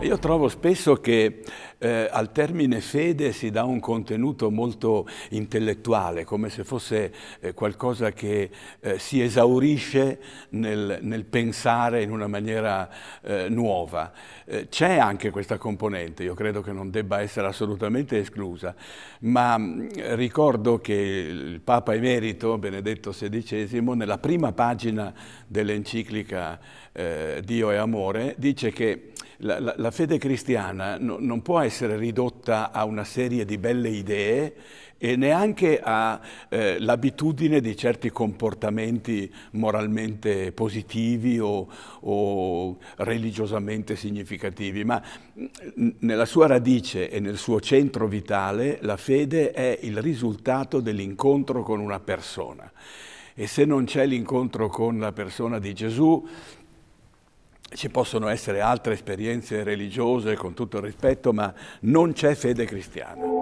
Io trovo spesso che eh, al termine fede si dà un contenuto molto intellettuale, come se fosse eh, qualcosa che eh, si esaurisce nel, nel, pensare in una maniera eh, nuova. Eh, c'è anche questa componente, io credo che non debba essere assolutamente esclusa, ma mh, mm, ricordo che il Papa Emerito, Benedetto XVI, nella prima pagina dell'enciclica eh, Dio è amore, dice che la, la, la fede cristiana no, non può essere ridotta a una serie di belle idee e neanche all'abitudine eh, di certi comportamenti moralmente positivi o, o religiosamente significativi, ma mm, nella sua radice e nel suo centro vitale la fede è il risultato dell'incontro con una persona. E se non c'è l'incontro con la persona di Gesù, ci possono essere altre esperienze religiose con tutto il rispetto, ma non c'è fede cristiana.